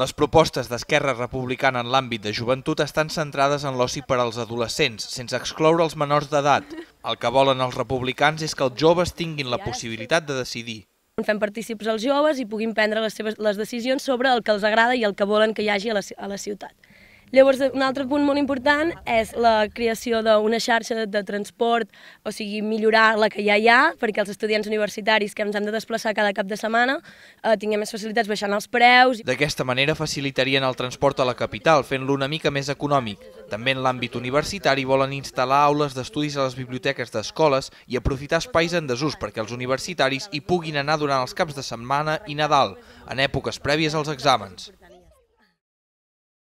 Les propostes d'Esquerra Republicana en l'àmbit de joventut estan centrades en l'oci per als adolescents, sense excloure els menors d'edat. El que volen els republicans és que els joves tinguin la possibilitat de decidir. Fem partícips els joves i puguin prendre les, seves, les decisions sobre el que els agrada i el que volen que hi hagi a la, a la ciutat. Llavors, un altre punt molt important és la creació d'una xarxa de transport, o sigui, millorar la que ja hi ha, perquè els estudiants universitaris que ens hem de desplaçar cada cap de setmana eh, tinguem més facilitats baixant els preus. D'aquesta manera facilitarien el transport a la capital, fent-lo una mica més econòmic. També en l'àmbit universitari volen instal·lar aules d'estudis a les biblioteques d'escoles i aprofitar espais en desús perquè els universitaris hi puguin anar durant els caps de setmana i Nadal, en èpoques prèvies als exàmens.